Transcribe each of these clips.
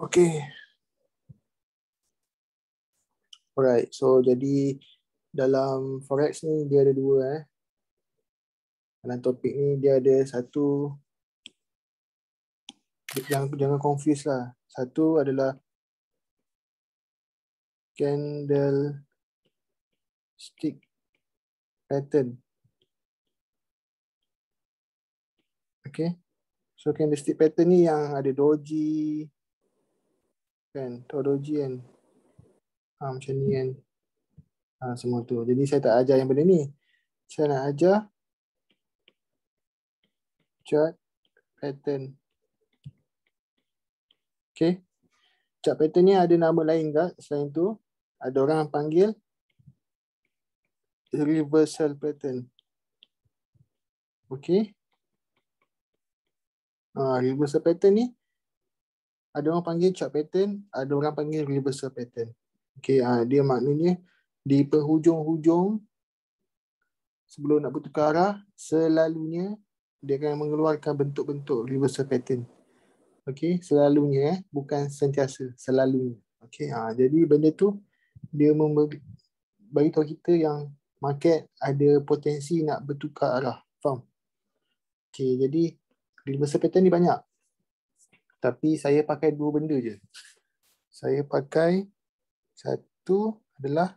Okay. Alright, so jadi dalam forex ni dia ada dua eh. Dalam topik ni dia ada satu jangan jangan confuse lah. Satu adalah candle stick pattern. Okay. So candlestick pattern ni yang ada doji, kan teologi kan ha, macam ni kan ha, semua tu jadi saya tak ajar yang benda ni saya nak ajar chart pattern okay chart pattern ni ada nama lain tak selain tu ada orang panggil reversal pattern okay Ah, ha, uh, reversal pattern ni ada orang panggil chart pattern, ada orang panggil reversal pattern. Okey, uh, dia maknanya di perhujung hujung sebelum nak bertukar arah, selalunya dia akan mengeluarkan bentuk-bentuk reversal pattern. Okey, selalunya eh, bukan sentiasa, selalunya. Okey, uh, jadi benda tu dia memberi bagi tahu kita yang market ada potensi nak bertukar arah. Faham? Okey, jadi reversal pattern ni banyak tapi saya pakai dua benda je. Saya pakai satu adalah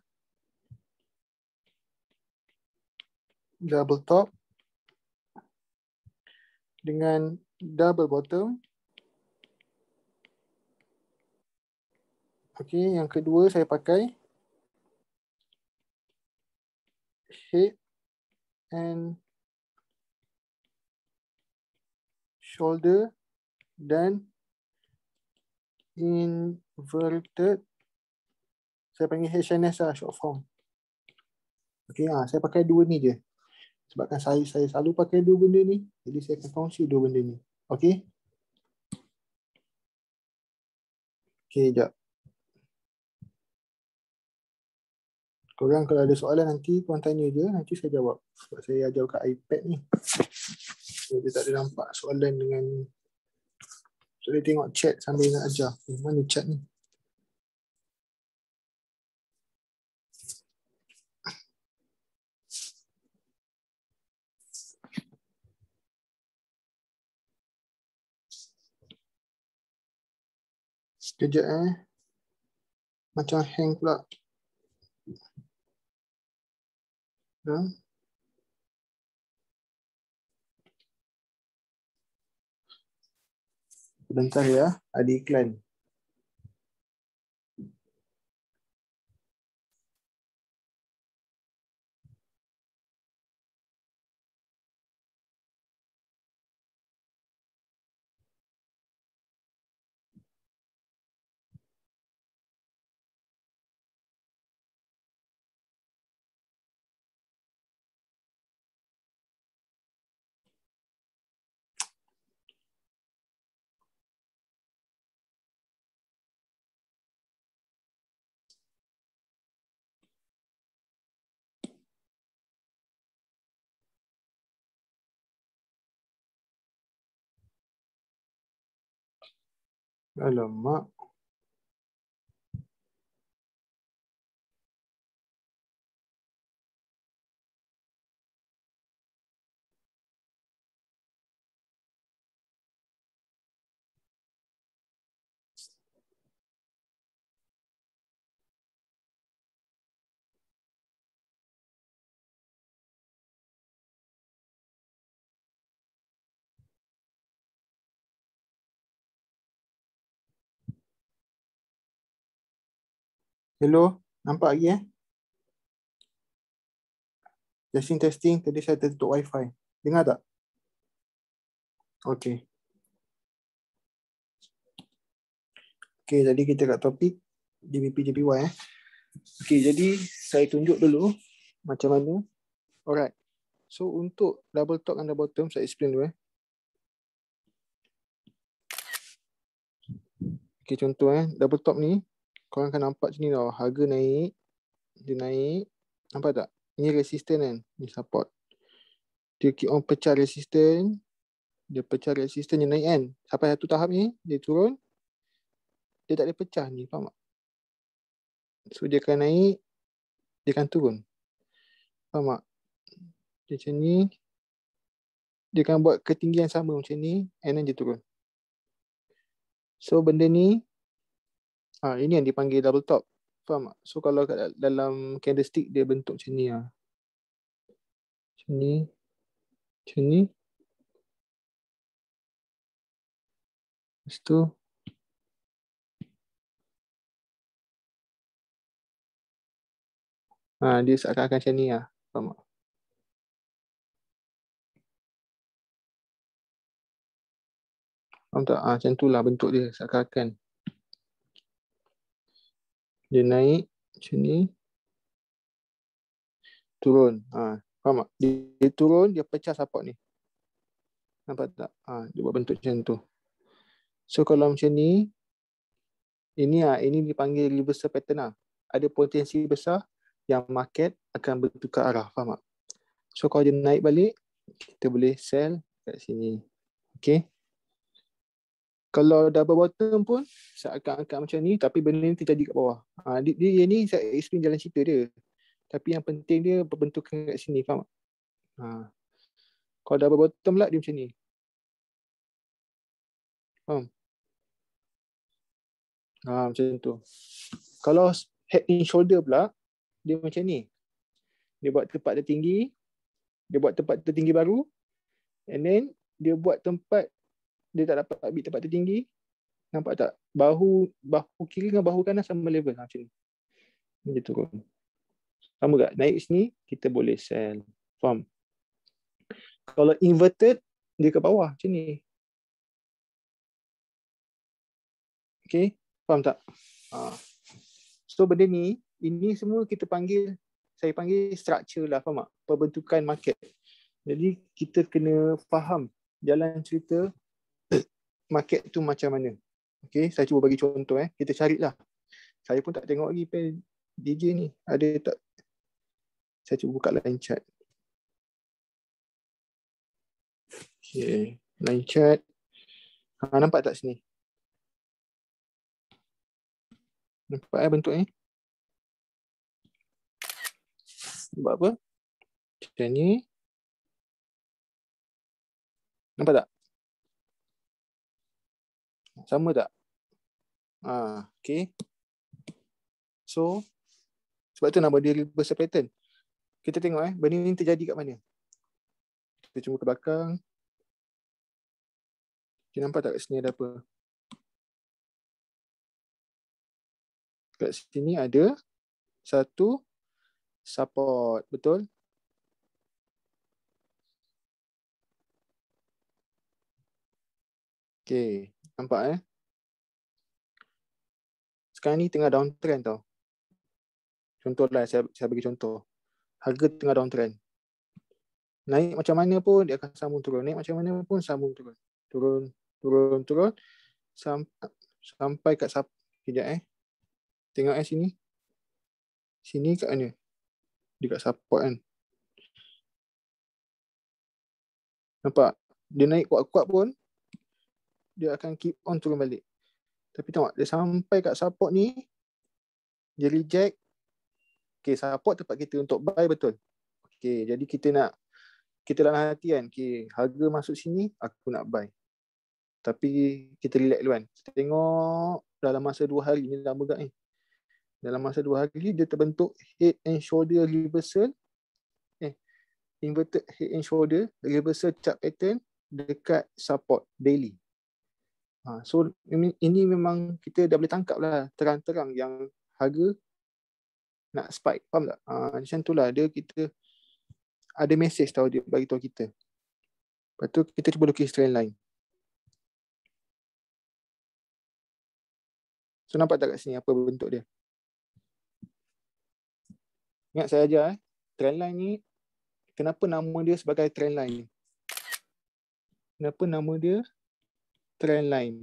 double top dengan double bottom. Okey, yang kedua saya pakai head and shoulder dan inverted saya panggil HNS lah short form okay, ha, ah, saya pakai dua ni je Sebab kan saya saya selalu pakai dua benda ni jadi saya akan kongsi dua benda ni okay okay, sekejap korang kalau ada soalan nanti korang tanya je, nanti saya jawab sebab saya ajar kat iPad ni jadi tak ada nampak soalan dengan saya tengok chat sambil nak ajar. Eh, mana chat ni? Sekejap eh. Macam hang pula. Dah. Huh? sebentar ya ada iklan bölünme Hello, nampak lagi eh? Jasin testing, tadi saya tertutup wifi. Dengar tak? Okay. Okay, jadi kita kat topik DBP-JPY eh. Okay, jadi saya tunjuk dulu macam mana. Alright. So, untuk double top and double term, saya explain dulu eh. Okay, contoh eh. Double top ni, korang akan nampak sini, ni tau. Harga naik. Dia naik. Nampak tak? Ini resisten kan? Ni support. Dia keep on pecah resisten. Dia pecah resisten dia naik kan? Sampai satu tahap ni, dia turun. Dia tak ada pecah ni. Faham tak? So dia akan naik. Dia akan turun. Faham tak? Dia macam ni. Dia akan buat ketinggian sama macam ni. And then dia turun. So benda ni Ha, ini yang dipanggil double top. Faham tak? So kalau kat dalam candlestick dia bentuk macam ni lah. Macam ni. Macam ni. Lepas tu. Ha, dia seakan-akan macam ni lah. Faham tak? Faham tak? Ha, macam tu lah bentuk dia seakan-akan dia naik macam ni turun ha faham tak dia, dia turun dia pecah support ni nampak tak ha, dia buat bentuk macam tu so kalau macam ni ini ah ini dipanggil reversal pattern ah ada potensi besar yang market akan bertukar arah faham tak so kalau dia naik balik kita boleh sell kat sini okey kalau double bottom pun seakan akan macam ni tapi benda ni terjadi kat bawah. Ha, dia, dia, dia ni saya explain jalan cerita dia. Tapi yang penting dia perbentukan kat sini faham tak? Ha. Kalau double bottom lah dia macam ni. Faham? Ha, macam tu. Kalau head and shoulder pula dia macam ni. Dia buat tempat tertinggi. Dia buat tempat tertinggi baru. And then dia buat tempat dia tak dapat ambil tempat tertinggi. Nampak tak? Bahu bahu kiri dengan bahu kanan sama level ha, macam ni. Dia turun. Sama tak? Naik sini, kita boleh sell. Faham? Kalau inverted, dia ke bawah macam ni. Okay? Faham tak? Ha. So benda ni, ini semua kita panggil, saya panggil structure lah. Faham tak? Perbentukan market. Jadi kita kena faham jalan cerita market tu macam mana. Okay, saya cuba bagi contoh eh. Kita carilah. Saya pun tak tengok lagi pen DJ ni. Ada tak? Saya cuba buka line chat. Okay, line chat. Ha, nampak tak sini? Nampak eh bentuk ni? Eh? Nampak apa? Macam ni. Nampak tak? Sama tak? Ha, okay. So, sebab tu nama dia reverse pattern. Kita tengok eh, benda ni terjadi kat mana. Kita cuba ke belakang. Kita nampak tak kat sini ada apa? Kat sini ada satu support, betul? Okay nampak eh. Sekarang ni tengah downtrend tau. Contoh lah saya saya bagi contoh. Harga tengah downtrend. Naik macam mana pun dia akan sambung turun. Naik macam mana pun sambung turun. Turun, turun, turun. Sampai, sampai kat sap. Kejap eh. Tengok eh sini. Sini kat mana? Dekat support kan. Nampak? Dia naik kuat-kuat pun dia akan keep on turun balik. Tapi tengok, dia sampai kat support ni, dia reject. Okay, support tempat kita untuk buy betul. Okay, jadi kita nak, kita dalam hati kan, okay, harga masuk sini, aku nak buy. Tapi kita relax dulu kan. Tengok dalam masa dua hari, ni lama tak ni. Dalam masa dua hari, dia terbentuk head and shoulder reversal. Eh, inverted head and shoulder reversal chart pattern dekat support daily. Ha, so ini memang kita dah boleh tangkap lah terang-terang yang harga nak spike. Faham tak? Ha, macam lah, dia kita ada message tau dia bagi tahu kita. Lepas tu kita cuba lukis trend lain. So nampak tak kat sini apa bentuk dia? Ingat saya ajar eh. Trend line ni kenapa nama dia sebagai trend line ni? Kenapa nama dia trend line.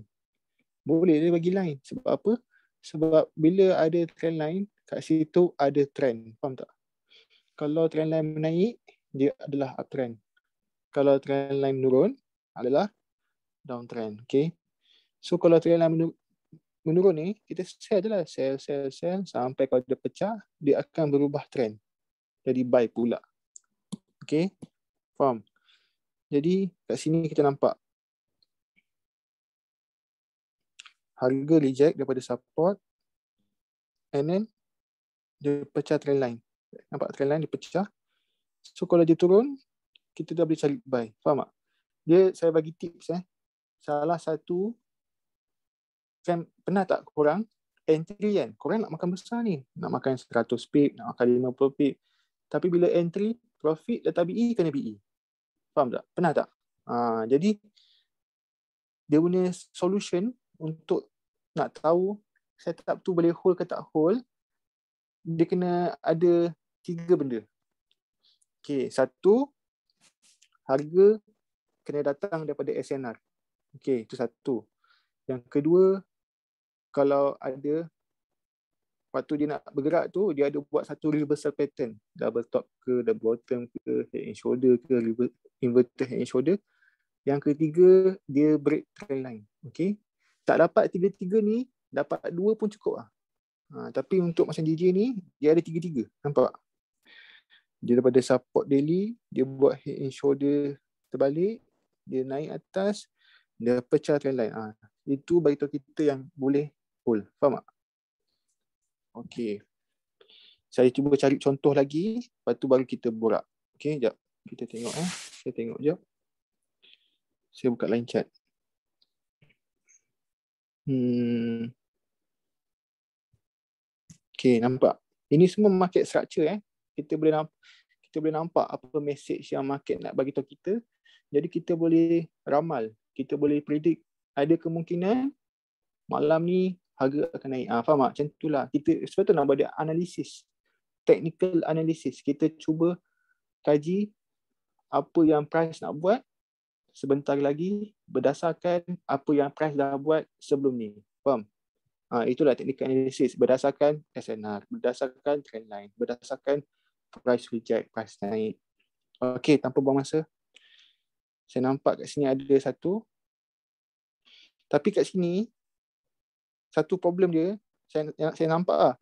Boleh dia bagi line. Sebab apa? Sebab bila ada trend line, kat situ ada trend. Faham tak? Kalau trend line menaik, dia adalah uptrend. Kalau trend line menurun, adalah downtrend. Okay. So kalau trend line menurun, menurun ni, kita sell je lah. Sell, sell, sell. Sampai kalau dia pecah, dia akan berubah trend. Jadi buy pula. Okay. Faham? Jadi kat sini kita nampak harga reject daripada support and then dia pecah trend line. Nampak trend line dia pecah. So kalau dia turun, kita dah boleh cari buy. Faham tak? Dia saya bagi tips eh. Salah satu kan pernah tak korang entry kan? Korang nak makan besar ni. Nak makan 100 pip, nak makan 50 pip. Tapi bila entry, profit letak BE kena BE. Faham tak? Pernah tak? Ha, jadi dia punya solution untuk nak tahu setup tu boleh hold ke tak hold dia kena ada tiga benda okay satu harga kena datang daripada SNR okay itu satu yang kedua kalau ada waktu dia nak bergerak tu dia ada buat satu reversal pattern double top ke double bottom ke head and shoulder ke reverse inverted head and shoulder yang ketiga dia break trend line okay tak dapat tiga-tiga ni, dapat dua pun cukup lah. Ha, tapi untuk macam JJ ni, dia ada tiga-tiga. Nampak? Dia daripada support daily, dia buat head and shoulder terbalik, dia naik atas, dia pecah trend line. Ha, itu bagi tahu kita yang boleh hold. Faham tak? Okay. Saya cuba cari contoh lagi, lepas tu baru kita borak. Okay, jap. Kita tengok eh. Saya tengok jap. Saya buka line chat. Hmm. Okay, nampak. Ini semua market structure eh. Kita boleh nampak kita boleh nampak apa mesej yang market nak bagi tahu kita. Jadi kita boleh ramal, kita boleh predict ada kemungkinan malam ni harga akan naik. Ah, ha, faham tak? Macam lah. Kita sebab tu nak buat analisis. Technical analysis Kita cuba kaji apa yang price nak buat sebentar lagi berdasarkan apa yang price dah buat sebelum ni. Faham? Ha, itulah teknik analisis berdasarkan SNR, berdasarkan trend line, berdasarkan price reject, price naik. Okey, tanpa buang masa. Saya nampak kat sini ada satu. Tapi kat sini, satu problem dia, saya, saya nampak lah.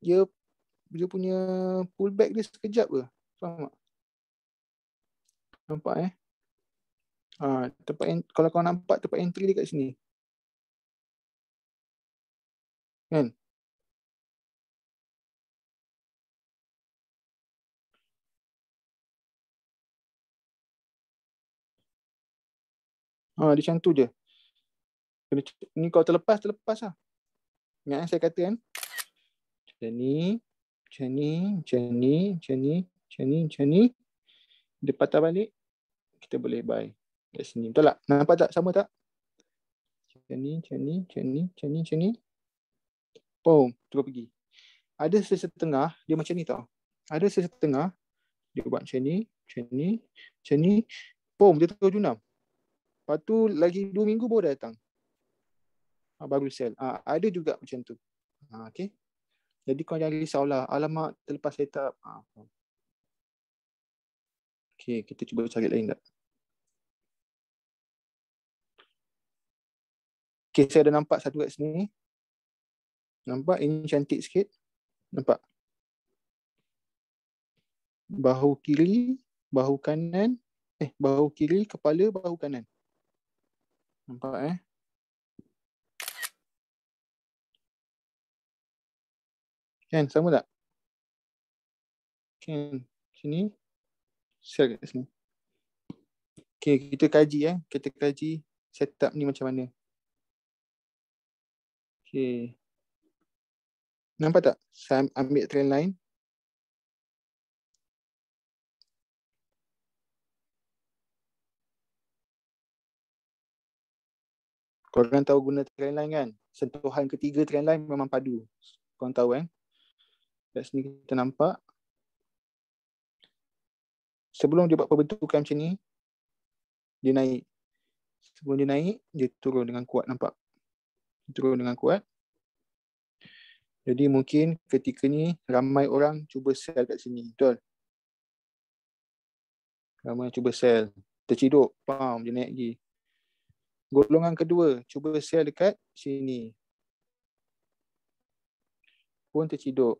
Dia, dia punya pullback dia sekejap ke? Faham tak? Nampak eh? Ha, tempat kalau kau nampak tempat entry dekat sini. Kan? Ha, di cantu je. Ni kau terlepas, terlepas lah. Ingat eh, saya kata kan? Macam ni, macam ni, macam ni, macam ni, macam ni, macam ni. Dia patah balik kita boleh buy dekat sini. Betul tak? Nampak tak sama tak? Macam ni, macam ni, macam ni, macam ni, macam ni. Boom, terus pergi. Ada sesetengah, dia macam ni tau. Ada sesetengah, dia buat macam ni, macam ni, macam ni. Boom, dia terus junam. Lepas tu lagi dua minggu baru datang. Ha, baru sell. Ha, ada juga macam tu. Ha, ah, okay. Jadi kau jangan risau lah. Alamak, terlepas setup. Ha. Okay, kita cuba cari lain tak. Okay, saya ada nampak satu kat sini. Nampak? Ini cantik sikit. Nampak? Bahu kiri, bahu kanan. Eh, bahu kiri, kepala, bahu kanan. Nampak eh? Kan, sama tak? Kan, sini. Saya kat sini. Okay, kita kaji eh. Kita kaji setup ni macam mana. Okay. Nampak tak? Saya ambil trend line. Korang tahu guna trend line kan? Sentuhan ketiga trend line memang padu. Korang tahu kan? Kat sini kita nampak. Sebelum dia buat perbentukan macam ni, dia naik. Sebelum dia naik, dia turun dengan kuat nampak turun dengan kuat. Jadi mungkin ketika ni ramai orang cuba sell kat sini. Betul? Ramai cuba sell. Terciduk. Pam, dia naik lagi. Golongan kedua, cuba sell dekat sini. Pun terciduk.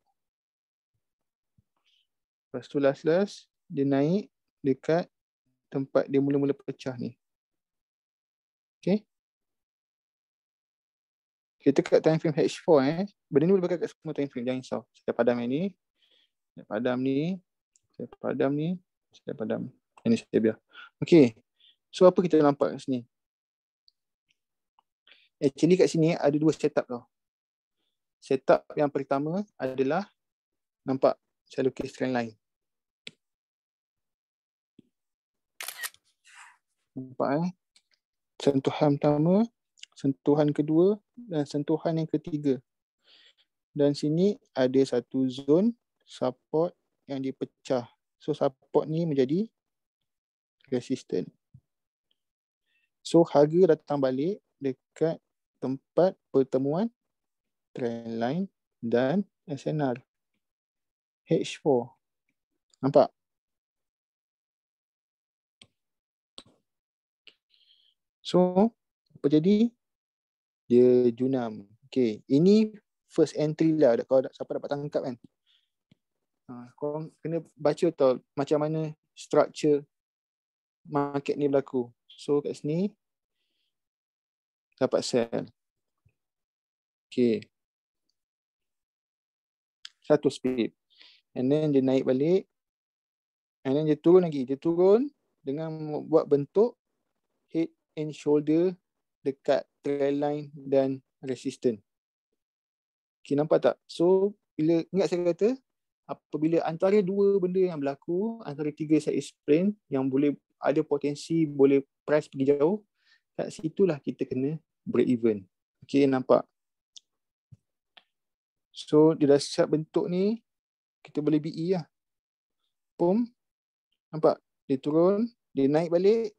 Lepas tu last-last, dia naik dekat tempat dia mula-mula pecah ni. Okay kita kat time frame H4 eh. Benda ni boleh pakai kat semua time frame. Jangan risau. Saya padam yang ni. Saya padam ni. Saya padam ni. Saya padam. Ini saya biar. Okay. So apa kita nampak kat sini? Actually kat sini ada dua setup tau. Setup yang pertama adalah nampak saya lukis line. Nampak eh? Sentuhan pertama sentuhan kedua dan sentuhan yang ketiga. Dan sini ada satu zon support yang dipecah. So support ni menjadi resisten. So harga datang balik dekat tempat pertemuan trendline dan SNR. H4. Nampak? So apa jadi dia junam. Okay. Ini first entry lah kalau siapa dapat tangkap kan. Ha, kau kena baca tau macam mana structure market ni berlaku. So kat sini dapat sell. Okay. Satu speed. And then dia naik balik. And then dia turun lagi. Dia turun dengan buat bentuk head and shoulder dekat trail line dan resistance. Okay, nampak tak? So, bila ingat saya kata, apabila antara dua benda yang berlaku, antara tiga saya explain yang boleh ada potensi boleh price pergi jauh, kat lah kita kena break even. Okay, nampak? So, dia dah siap bentuk ni, kita boleh BE lah. Boom. Nampak? Dia turun, dia naik balik,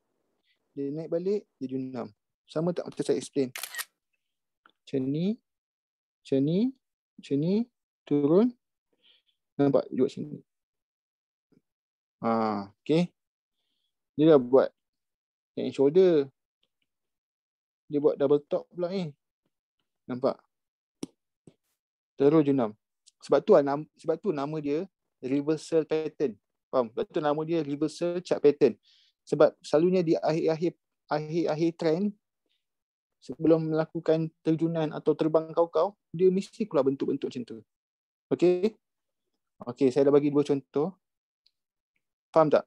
dia naik balik, dia junam. Sama tak macam saya explain? Macam ni, macam ni, macam ni, turun. Nampak juga macam ni. Ha, okay. Dia dah buat yang and shoulder. Dia buat double top pula ni. Nampak? Terus jenam. Sebab tu, lah sebab tu nama dia reversal pattern. Faham? Sebab tu nama dia reversal chart pattern. Sebab selalunya di akhir-akhir akhir-akhir trend sebelum melakukan terjunan atau terbang kau-kau, dia mesti keluar bentuk-bentuk macam tu. Okey? Okey, saya dah bagi dua contoh. Faham tak?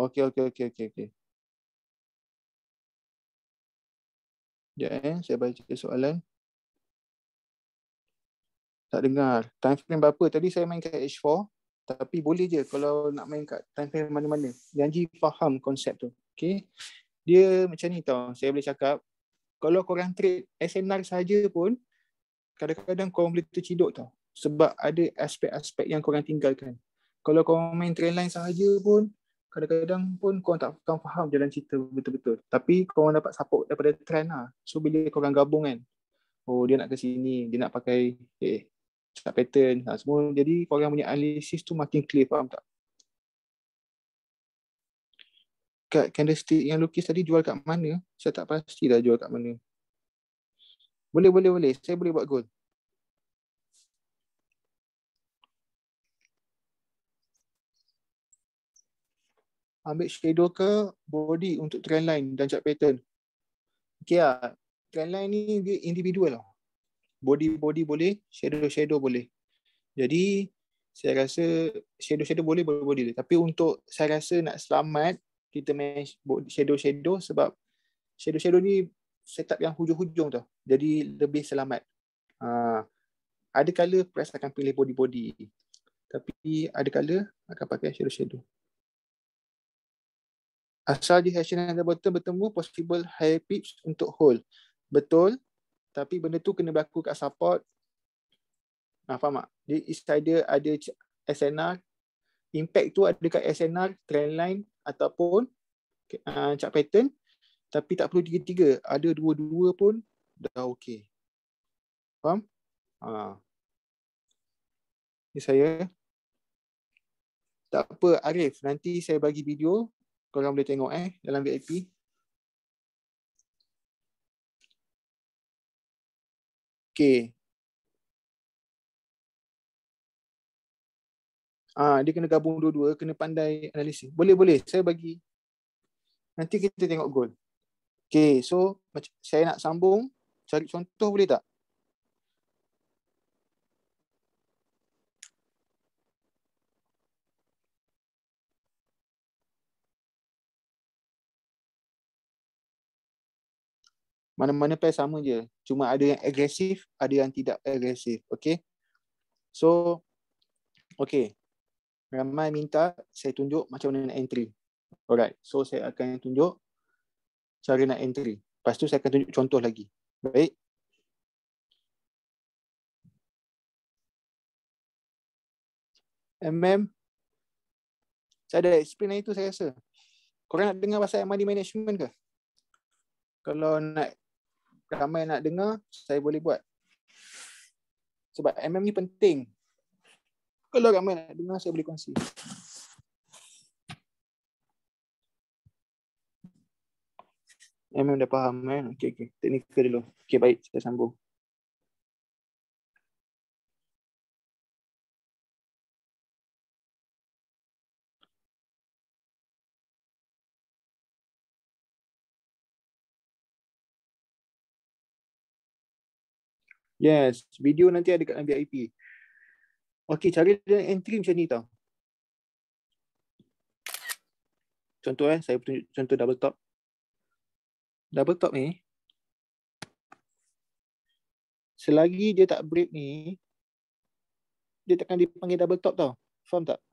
Okey, okey, okey, okey, okey. Sekejap eh, saya baca soalan. Tak dengar. Time frame berapa? Tadi saya main kat H4 tapi boleh je kalau nak main kat time frame mana-mana janji faham konsep tu okay? dia macam ni tau saya boleh cakap kalau korang trade SNR saja pun kadang-kadang korang boleh terciduk tau sebab ada aspek-aspek yang korang tinggalkan kalau korang main trendline sahaja pun kadang-kadang pun korang tak korang faham jalan cerita betul-betul tapi korang dapat support daripada trend lah so bila korang gabung kan oh dia nak ke sini dia nak pakai eh chart pattern ha, semua jadi korang punya analisis tu makin clear faham tak kat candlestick yang lukis tadi jual kat mana saya tak pasti dah jual kat mana boleh boleh boleh saya boleh buat gold ambil shadow ke body untuk trend line dan chart pattern okay lah trend line ni dia individual lah body-body boleh, shadow-shadow boleh. Jadi saya rasa shadow-shadow boleh body body tapi untuk saya rasa nak selamat kita main shadow-shadow sebab shadow-shadow ni setup yang hujung-hujung tu. Jadi lebih selamat. Uh, ada kala press akan pilih body-body. Tapi ada kala akan pakai shadow-shadow. Asal di hashing and bottom bertemu possible high pitch untuk hold. Betul, tapi benda tu kena berlaku kat support nah, faham tak? dia is either ada SNR impact tu ada kat SNR trend ataupun uh, ah, chart pattern tapi tak perlu tiga-tiga ada dua-dua pun dah okey faham ha ah. ini saya tak apa Arif nanti saya bagi video korang boleh tengok eh dalam VIP Okay. Ah, dia kena gabung dua-dua, kena pandai analisis. Boleh, boleh. Saya bagi. Nanti kita tengok gol. Okay, so saya nak sambung. Cari contoh boleh tak? mana-mana pair sama je. Cuma ada yang agresif, ada yang tidak agresif. Okay. So, okay. Ramai minta saya tunjuk macam mana nak entry. Alright. So, saya akan tunjuk cara nak entry. Lepas tu, saya akan tunjuk contoh lagi. Baik. MM. Saya ada explain itu saya rasa. Korang nak dengar pasal MID management ke? Kalau nak ramai nak dengar, saya boleh buat. Sebab MM ni penting. Kalau ramai nak dengar, saya boleh kongsi. MM dah faham kan? Eh? Okay, okey. Teknikal dulu. Okay, baik. Saya sambung. Yes, video nanti ada kat dalam VIP. Okey, cara dia entry macam ni tau. Contoh eh, saya tunjuk contoh double top. Double top ni selagi dia tak break ni dia takkan dipanggil double top tau. Faham tak?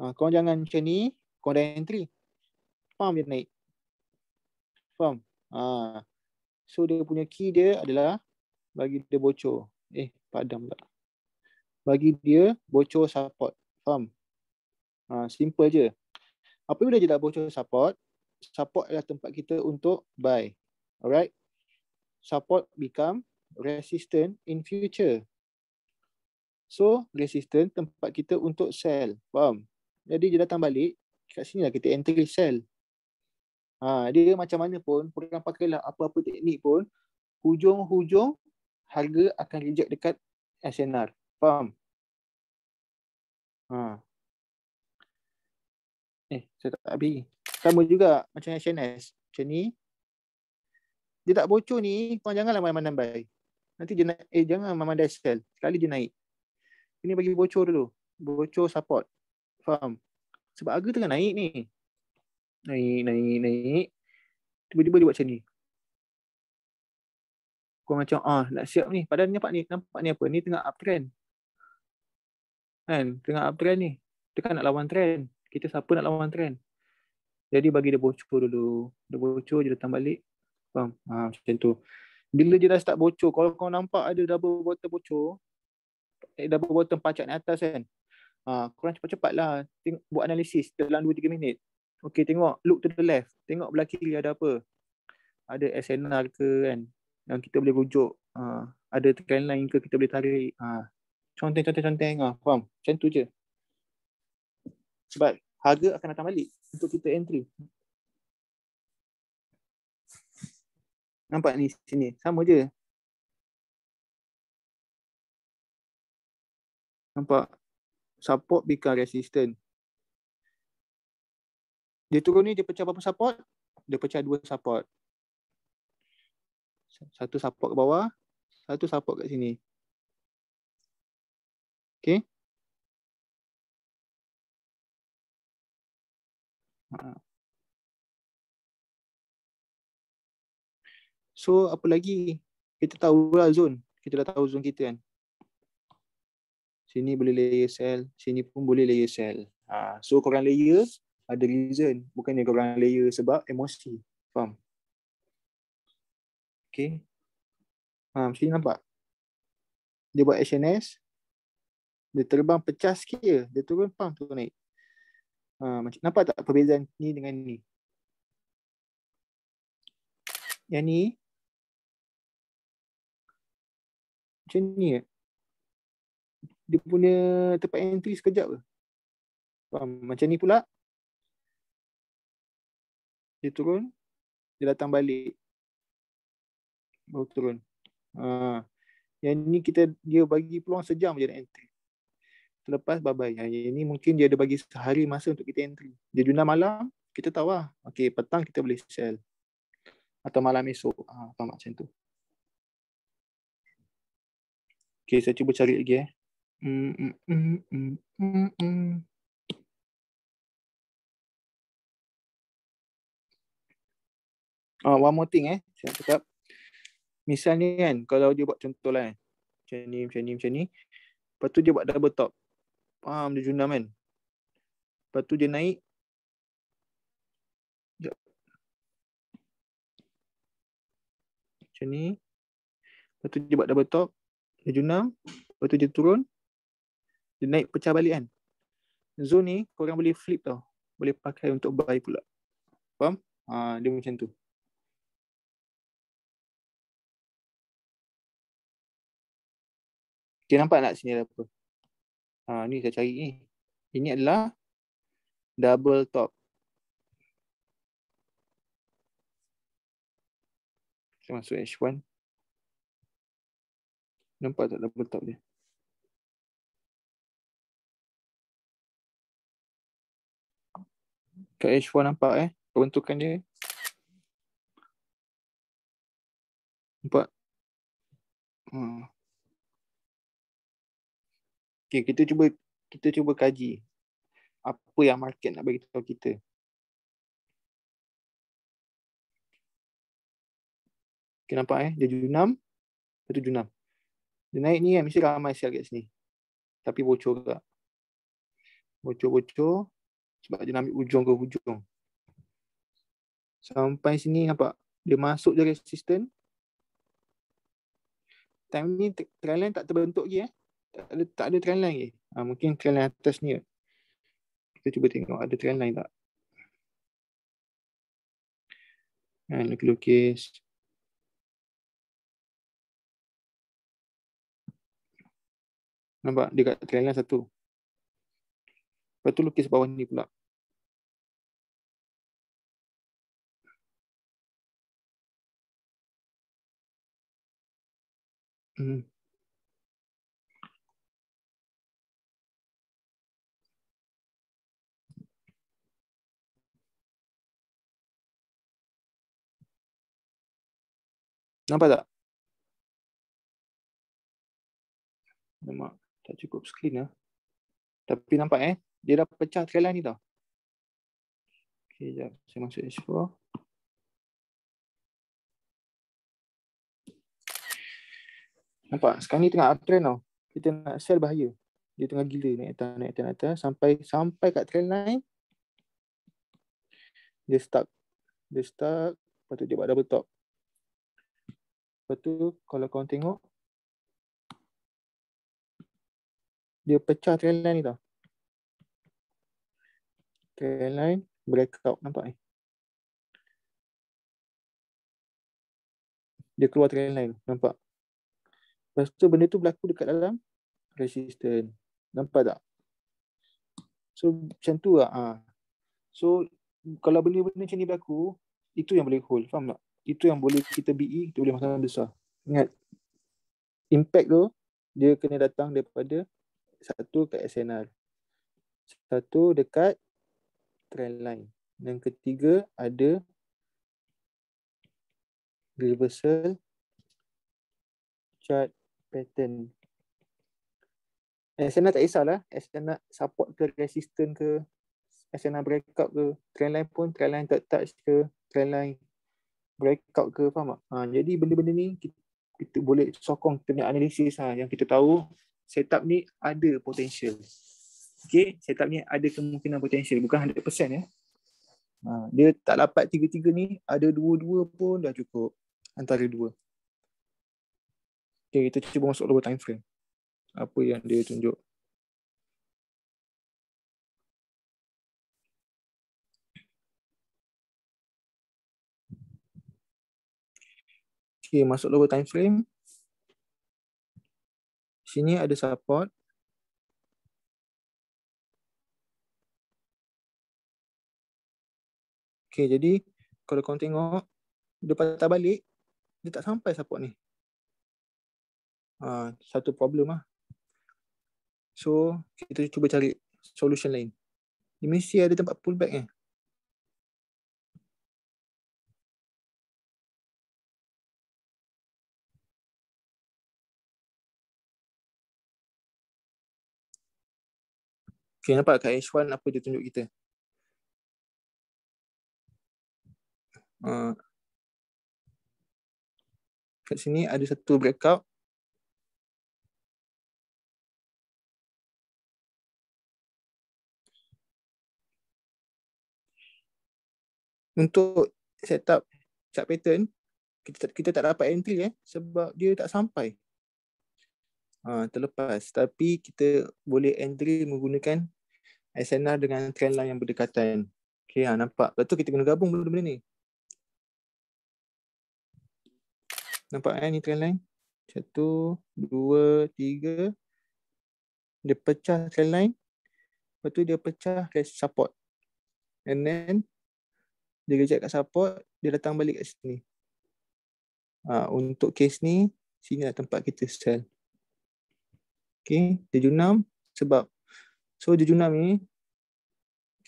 Ha, kau jangan macam ni, kau dah entry. Faham dia naik. Faham? Ah. So dia punya key dia adalah bagi dia bocor. Eh, padam tak. Bagi dia bocor support. Faham? Ha, simple je. Apabila dia tak bocor support, support adalah tempat kita untuk buy. Alright? Support become resistant in future. So, resistant tempat kita untuk sell. Faham? Jadi dia datang balik, kat sini lah kita entry sell. Ha, dia macam mana pun, program pakailah apa-apa teknik pun, hujung-hujung harga akan reject dekat SNR. Faham? Ha. Eh, saya tak habis. Sama juga macam SNS. Macam ni. Dia tak bocor ni, korang janganlah main mandan baik. Nanti dia naik, eh jangan main mandan sell. Sekali dia naik. Ini bagi bocor dulu. Bocor support. Faham? Sebab harga tengah naik ni. Naik, naik, naik. Tiba-tiba dia buat macam ni. Kau macam, ah nak siap ni. Padahal ni nampak ni, nampak ni apa? Ni tengah uptrend. Kan? Tengah uptrend ni. Dia kan nak lawan trend. Kita siapa nak lawan trend? Jadi bagi dia bocor dulu. Dia bocor, dia datang balik. Faham? Ha, macam tu. Bila dia dah start bocor, kalau kau nampak ada double bottom bocor, eh, double bottom pacak ni atas kan, ha, korang cepat-cepat lah buat analisis dalam 2-3 minit. Okay tengok look to the left. Tengok belah kiri ada apa. Ada SNR ke kan. Yang kita boleh rujuk. Uh, ada tekan lain ke kita boleh tarik. Uh, conteng, conteng, conteng. Uh, faham? Macam tu je. Sebab harga akan datang balik untuk kita entry. Nampak ni sini. Sama je. Nampak? Support become resistant. Dia turun ni dia pecah berapa support? Dia pecah dua support. Satu support ke bawah, satu support kat sini. Okay. Ha. So apa lagi? Kita tahu lah zone. Kita dah tahu zone kita kan. Sini boleh layer cell. Sini pun boleh layer cell. Ha. So korang layer ada reason bukan yang korang layer sebab emosi faham okey ha mesti nampak dia buat action dia terbang pecah sikit je dia turun pam turun naik ha macam nampak tak perbezaan ni dengan ni yang ni macam ni eh? dia punya tempat entry sekejap ke macam ni pula dia turun dia datang balik baru turun ha. yang ni kita dia bagi peluang sejam je nak entry terlepas bye bye ha, yang ni mungkin dia ada bagi sehari masa untuk kita entry dia jual malam kita tahu lah. Okay, petang kita boleh sell. Atau malam esok. Ha, atau macam tu. Okay, saya cuba cari lagi eh. Mm, mm, mm, mm, mm, mm. uh, one more thing eh saya nak cakap misalnya kan kalau dia buat contoh lah eh. macam ni macam ni macam ni lepas tu dia buat double top faham dia junam kan lepas tu dia naik Sekejap. macam ni lepas tu dia buat double top dia junam lepas tu dia turun dia naik pecah balik kan zone ni korang boleh flip tau boleh pakai untuk buy pula faham ha, dia macam tu Okay, nampak tak sini ada apa? Ha, ni saya cari ni. Ini adalah double top. Saya masuk H1. Nampak tak double top dia? Kat H1 nampak eh? Pembentukan dia. Nampak? Hmm. Okay, kita cuba kita cuba kaji apa yang market nak bagi tahu kita. Okay, nampak eh? Dia junam. Itu junam. Dia naik ni kan? Mesti ramai sel kat sini. Tapi bocor juga. Bocor-bocor. Sebab dia nak ambil ujung ke hujung. Sampai sini nampak? Dia masuk je resistant. Time ni trailing tak terbentuk lagi eh tak ada tak ada trend line ha, mungkin trend line atas ni lah. kita cuba tengok ada trend line tak ha nak lukis nampak dekat trend line satu lepas tu lukis bawah ni pula Mm-hmm. Nampak tak? Nampak? Tak cukup screen lah. Tapi nampak eh? Dia dah pecah trailer ni tau. Okay, sekejap. Saya masuk H4. Nampak? Sekarang ni tengah uptrend tau. Kita nak sell bahaya. Dia tengah gila naik atas, naik atas, naik atas. Sampai, sampai kat trail line. Dia stuck. Dia stuck. Lepas tu dia buat double top. Lepas tu kalau kau tengok dia pecah trend line ni tau. Trend line breakout nampak ni. Dia keluar trend line nampak. Lepas tu benda tu berlaku dekat dalam resistance. Nampak tak? So macam tu lah. Ha. So kalau benda-benda macam ni berlaku, itu yang boleh hold. Faham tak? itu yang boleh kita BE, kita boleh masalah besar. Ingat, impact tu, dia kena datang daripada satu ke SNR. Satu dekat trend line. yang ketiga ada reversal chart pattern. SNR tak kisahlah. SNR support ke resistant ke. SNR breakout ke. Trendline pun trend trendline tak touch ke. trend Trendline breakout ke faham tak? Ha, jadi benda-benda ni kita, kita boleh sokong kita punya analisis ha, yang kita tahu setup ni ada potensial. Okey, setup ni ada kemungkinan potensial bukan 100% ya. Ha, dia tak dapat tiga-tiga ni, ada dua-dua pun dah cukup antara dua. Okey, kita cuba masuk lower time frame. Apa yang dia tunjuk? Okay, masuk lower time frame. Sini ada support. Okay, jadi kalau kau tengok, dia patah balik, dia tak sampai support ni. Ha, satu problem lah. So, kita cuba cari solution lain. Dia mesti ada tempat pullback ni. Eh. Okay, nampak kat H1 apa dia tunjuk kita? Uh, kat sini ada satu breakout. Untuk setup chart pattern, kita, kita tak dapat entry eh, sebab dia tak sampai. Ah, terlepas tapi kita boleh entry menggunakan SNR dengan trend trendline yang berdekatan. Okey ha, nampak. Lepas tu kita kena gabung benda, -benda ni. Nampak kan ni trendline? Satu, dua, tiga. Dia pecah trendline. Lepas tu dia pecah ke support. And then dia reject kat support, dia datang balik kat sini. Ha, untuk case ni, sini lah tempat kita sell. Okay, enam sebab. So enam ni,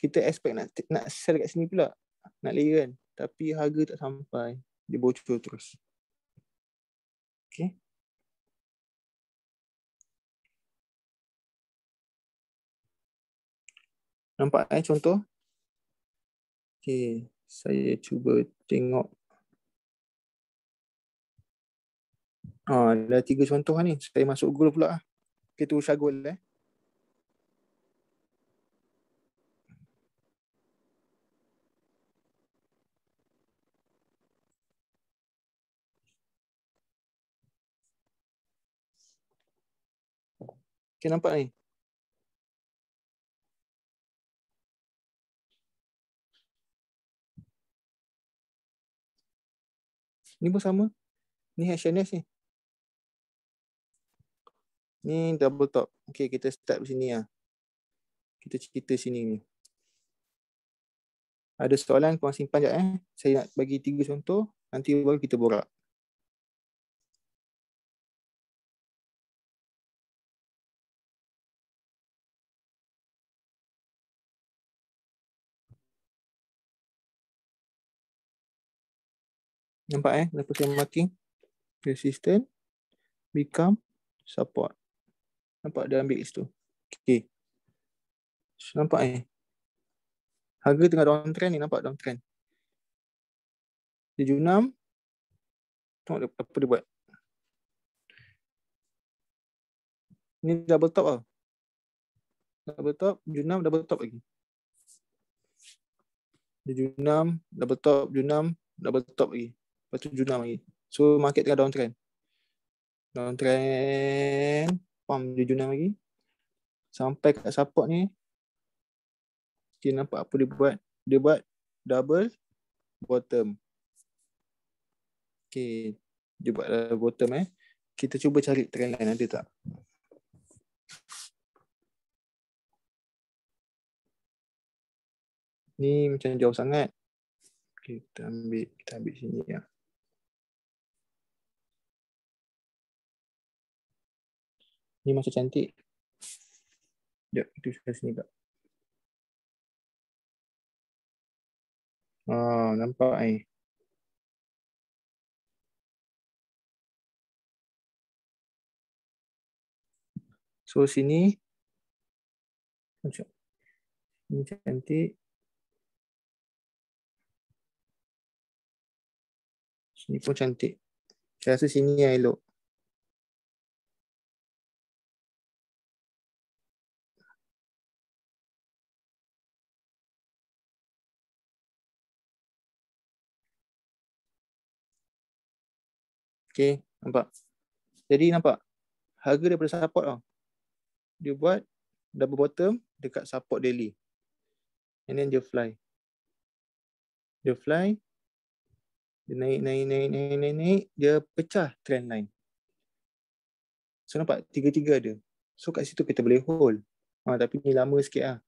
kita expect nak nak sell kat sini pula. Nak layer kan. Tapi harga tak sampai. Dia bocor terus. Okay. Nampak eh contoh? Okay. Saya cuba tengok. Ah, ada tiga contoh ni. Saya masuk Google pula. Okay kay Tusha Gol eh. Okay, nampak ni. Ni pun sama. Ni HNS ni. Eh. Ni double top. Okey, kita start di sini lah. Kita cerita sini ni. Ada soalan korang simpan jap eh. Saya nak bagi tiga contoh. Nanti baru kita borak. Nampak eh? Lepas saya marking. Resistant. Become. Support. Nampak dia ambil situ. Okay. So, nampak eh? Harga tengah down trend ni. Nampak down trend, Dia junam. Tengok dia, apa dia buat. Ni double top ah, Double top. Junam double top lagi. Dia junam. Double top. Junam. Double top lagi. Lepas tu junam lagi. So market tengah down trend pump jejunan lagi sampai kat support ni okey nampak apa dia buat dia buat double bottom okey dia buat double bottom eh kita cuba cari trend lain ada tak ni macam jauh sangat kita ambil kita ambil sini ya Ni masih cantik. Ya, itu saya sini tak. Ah, nampak eh. So sini macam ini cantik. Sini pun cantik. Saya rasa sini yang elok. Okay, nampak. Jadi nampak harga daripada support tau. Dia buat double bottom dekat support daily. And then dia fly. Dia fly. Dia naik, naik, naik, naik, naik, naik. Dia pecah trend line. So nampak tiga-tiga ada. So kat situ kita boleh hold. Ha, tapi ni lama sikit lah.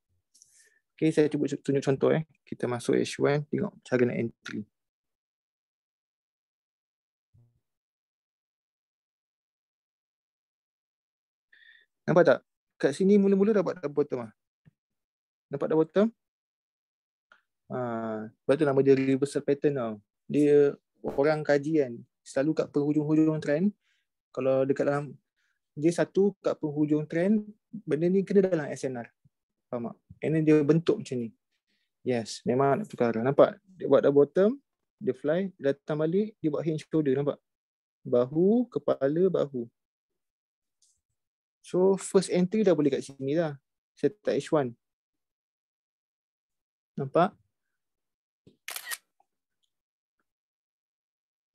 Okay, saya cuba tunjuk contoh eh. Kita masuk H1, tengok cara nak entry. Nampak tak? Kat sini mula-mula dapat double bottom lah. Nampak double bottom? Ha, sebab nama dia reversal pattern tau. Dia orang kaji kan. Selalu kat penghujung-hujung trend. Kalau dekat dalam dia satu kat penghujung trend. Benda ni kena dalam SNR. Faham tak? And then dia bentuk macam ni. Yes. Memang nak tukar Nampak? Dia buat double bottom. Dia fly. Dia datang balik. Dia buat hinge shoulder. Nampak? Bahu. Kepala. Bahu. So first entry dah boleh kat sini dah. Set type H1. Nampak?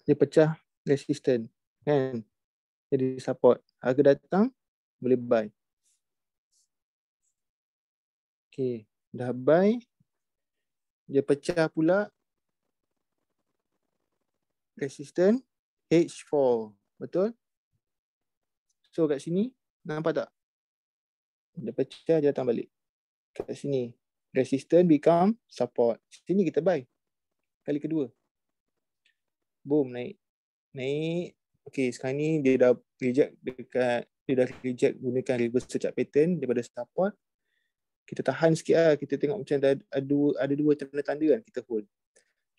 Dia pecah resistant kan. Jadi support. Harga datang boleh buy. Okay. Dah buy. Dia pecah pula. resistance H4. Betul? So kat sini Nampak tak? Dia pecah, dia datang balik. Kat sini. Resistance become support. Sini kita buy. Kali kedua. Boom, naik. Naik. Okay, sekarang ni dia dah reject dekat, dia dah reject gunakan reverse sejak pattern daripada support. Kita tahan sikit lah. Kita tengok macam ada, ada, ada dua tanda-tanda kan. Kita hold.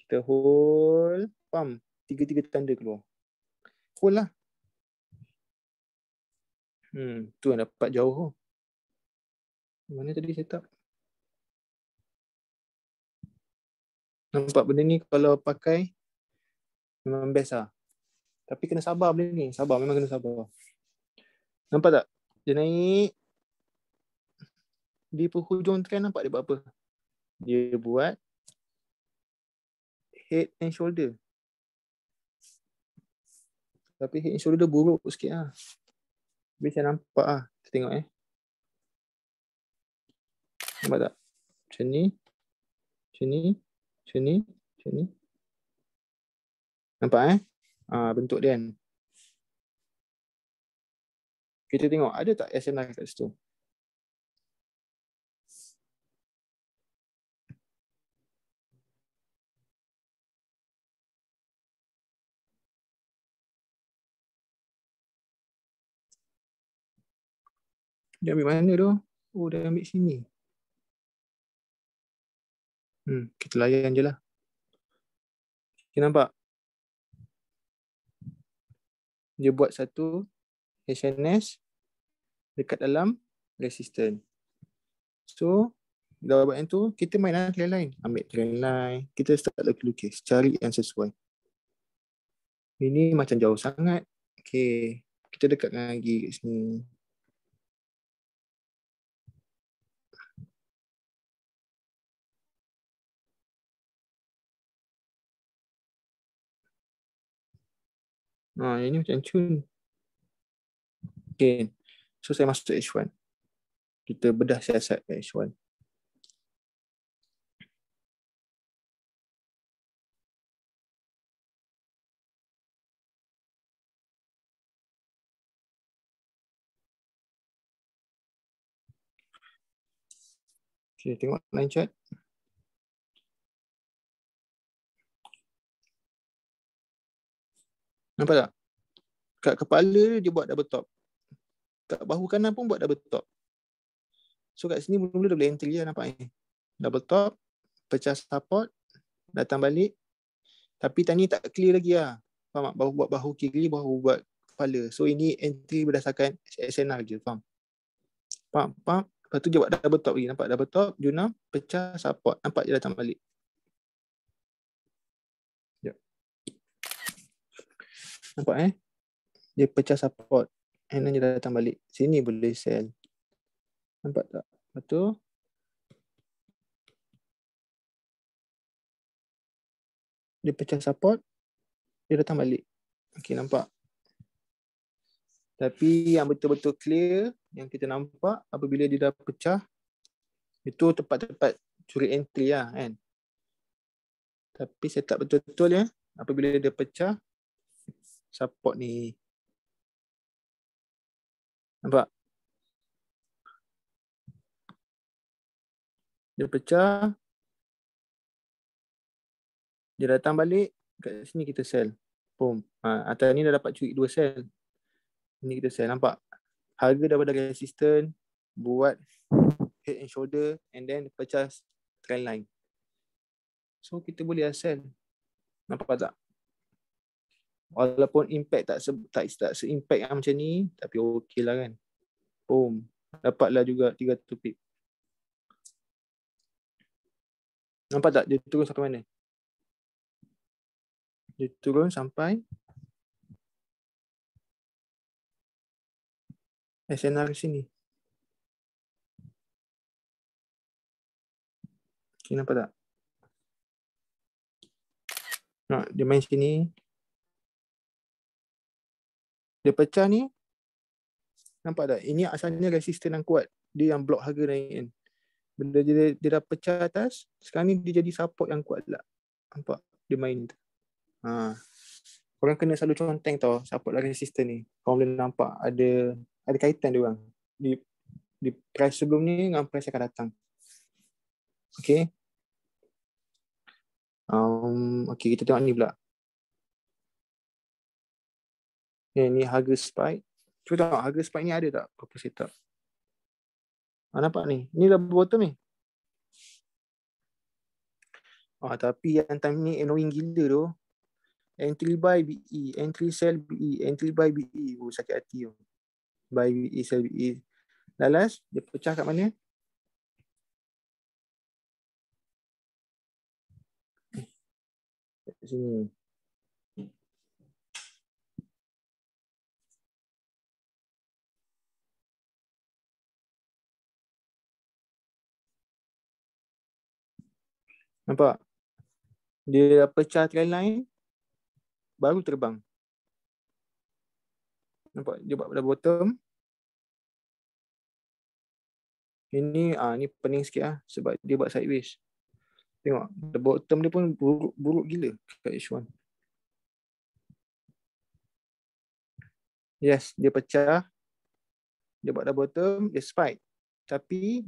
Kita hold. Pam. Tiga-tiga tanda keluar. Hold lah. Hmm, tu yang dapat jauh. Mana tadi setup? Nampak benda ni kalau pakai memang best lah. Tapi kena sabar benda ni. Sabar, memang kena sabar. Nampak tak? Dia naik. Di penghujung tren, nampak dia buat apa? Dia buat head and shoulder. Tapi head and shoulder buruk sikit lah. Bisa nampak lah. Kita tengok eh. Nampak tak? Macam ni. Macam ni. Macam ni. Macam ni. Nampak eh? Ah, bentuk dia kan. Kita tengok ada tak SNR kat situ. Dia ambil mana tu? Oh, dia ambil sini. Hmm, kita layan je lah. Okay, nampak? Dia buat satu HNS dekat dalam resistant. So, dah buat yang tu, kita main lah trend line. Ambil trend line. Kita start lukis-lukis. Cari yang sesuai. Ini macam jauh sangat. Okay. Kita dekat lagi kat sini. Ha, ini macam cun. Okay. So saya masuk H1. Kita bedah siasat H1. Okay, tengok line chart. Nampak tak? Kat kepala dia buat double top. Kat bahu kanan pun buat double top. So kat sini mula-mula dah boleh enter dia lah nampak ni. Double top, pecah support, datang balik. Tapi tadi tak clear lagi lah. Faham tak? Bahu buat bahu kiri, bahu buat kepala. So ini entry berdasarkan SNR je. Faham? Faham? Faham? Lepas tu dia buat double top lagi. Nampak double top, junam, pecah, support. Nampak dia datang balik. Nampak eh? Dia pecah support. And then dia datang balik. Sini boleh sell. Nampak tak? Lepas tu. Dia pecah support. Dia datang balik. Okay nampak. Tapi yang betul-betul clear. Yang kita nampak. Apabila dia dah pecah. Itu tempat-tempat curi entry lah kan. Tapi setup betul-betul ya. Apabila dia pecah support ni. Nampak? Dia pecah. Dia datang balik. Kat sini kita sell. Boom. Ha, atas ni dah dapat curi dua sell. Ini kita sell. Nampak? Harga daripada resistant. Buat head and shoulder. And then pecah trend line. So kita boleh sell. Nampak tak? walaupun impact tak se tak, tak seimpact yang macam ni tapi okey lah kan boom dapatlah juga 300 pip nampak tak dia turun sampai mana dia turun sampai SNR sini Okay, nampak tak? Nah, dia main sini. Dia pecah ni Nampak tak? Ini asalnya resisten yang kuat Dia yang blok harga naik kan Bila dia, dia dah pecah atas Sekarang ni dia jadi support yang kuat lah Nampak? Dia main tu ha. Korang kena selalu conteng tau Support lah resisten ni Korang boleh nampak ada Ada kaitan dia orang Di, di price sebelum ni dengan price akan datang Okay Um, okay, kita tengok ni pula. Yang ni harga spike. Cuba tengok harga spike ni ada tak copper setup. Ha, nampak ni? Ni double bottom ni. Ah, tapi yang time ni annoying gila tu. Entry buy BE. Entry sell BE. Entry buy BE. Oh, sakit hati tu. Buy BE, sell BE. Lalas, dia pecah kat mana? Eh, sini. Nampak? Dia dah pecah trailline baru terbang. Nampak? Dia buat pada bottom. Ini ah ni pening sikit ah sebab dia buat sideways. Tengok, the bottom dia pun buruk-buruk gila kat H1. Yes, dia pecah. Dia buat double term, dia spike. Tapi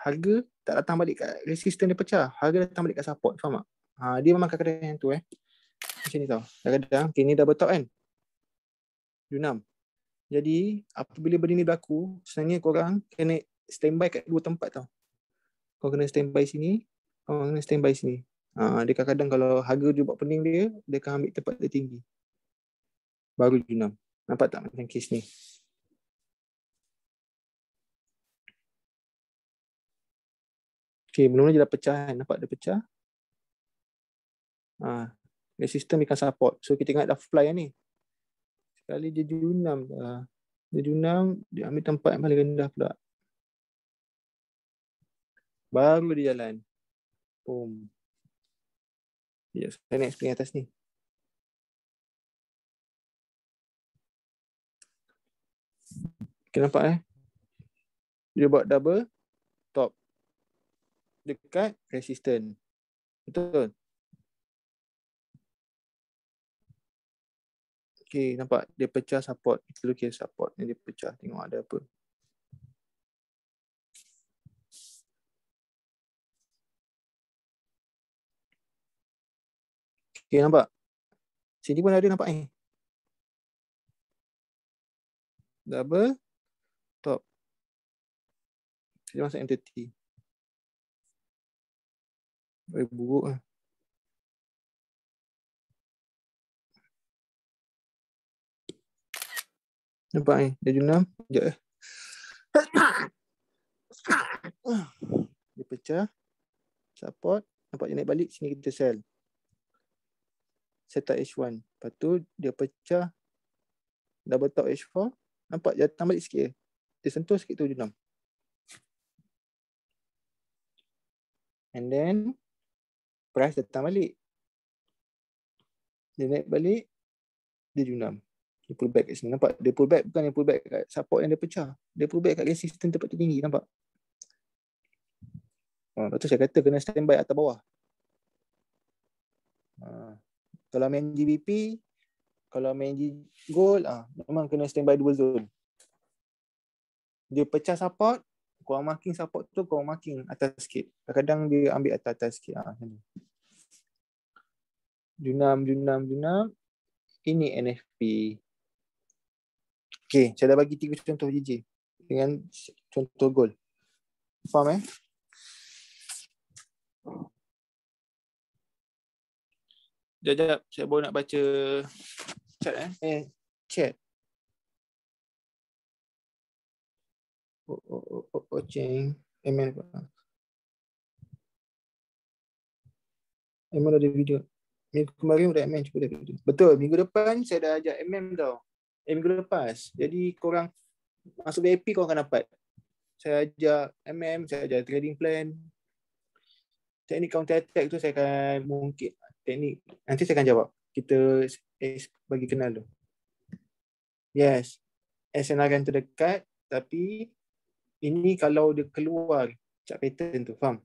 harga tak datang balik kat resistance dia pecah. Harga datang balik kat support. Faham tak? Ha, dia memang kadang-kadang yang tu eh. Macam ni tau. Kadang-kadang. Okay, ni double top kan? Junam. Jadi, apabila benda ni berlaku, sebenarnya korang kena standby kat dua tempat tau. Kau kena standby sini. Kau kena standby sini. Ha, dia kadang-kadang kalau harga dia buat pening dia, dia akan ambil tempat dia tinggi. Baru junam. Nampak tak macam kes ni? Okay, mula-mula dah pecah kan. Nampak dia pecah. Ha, ah, dia sistem ikan support. So kita ingat dah fly kan ni. Sekali dia junam dah. Dia junam, dia ambil tempat yang paling rendah pula. Baru dia jalan. Boom. Ya, saya nak explain atas ni. Okay, nampak eh. Dia buat double dekat resisten. Betul? Okay, nampak? Dia pecah support. Kita lukis support. Ini dia pecah. Tengok ada apa. Okay, nampak? Sini pun ada nampak ni. Eh? Double. Top. Kita masuk entity. Baik buruk lah. Nampak ni? Dia junam? Sekejap eh. Dia pecah. Support. Nampak dia naik balik. Sini kita sell. Set H1. Lepas tu dia pecah. Double top H4. Nampak dia datang balik sikit je. Eh. Dia sentuh sikit tu junam. And then price datang balik. Dia naik balik, dia junam. Dia pull back kat sini. Nampak? Dia pull back bukan dia pull back kat support yang dia pecah. Dia pull back kat resisten tempat tinggi, Nampak? Ha, lepas tu saya kata kena standby atas bawah. Ha, kalau main GBP, kalau main gold, ha, memang kena standby dual zone. Dia pecah support, kau marking support tu kau marking atas sikit. Kadang-kadang dia ambil atas-atas sikit. Ha, ah, sini. Junam, junam, junam. Ini NFP. Okay, saya dah bagi tiga contoh JJ. Dengan contoh gol. Faham eh? sekejap. Saya baru nak baca chat eh. Eh, chat. Oh, oh, oh, oh, очень именно именно видео Minggu kemarin udah MM cukup dah Betul, minggu depan saya dah ajak MM tau. Eh, minggu lepas. Jadi korang masuk VIP korang akan dapat. Saya ajak MM, saya ajak trading plan. Teknik counter attack tu saya akan mungkin. Teknik, nanti saya akan jawab. Kita eh, bagi kenal tu. Yes. SNR yang terdekat tapi ini kalau dia keluar cat pattern tu faham